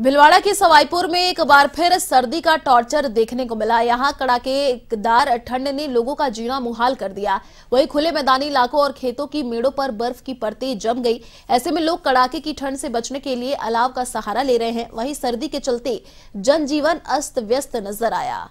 भिलवाड़ा के सवाईपुर में एक बार फिर सर्दी का टॉर्चर देखने को मिला यहां कड़ाकेदार ठंड ने लोगों का जीना मुहाल कर दिया वहीं खुले मैदानी इलाकों और खेतों की मेड़ों पर बर्फ की परतें जम गई ऐसे में लोग कड़ाके की ठंड से बचने के लिए अलाव का सहारा ले रहे हैं वहीं सर्दी के चलते जनजीवन अस्त व्यस्त नजर आया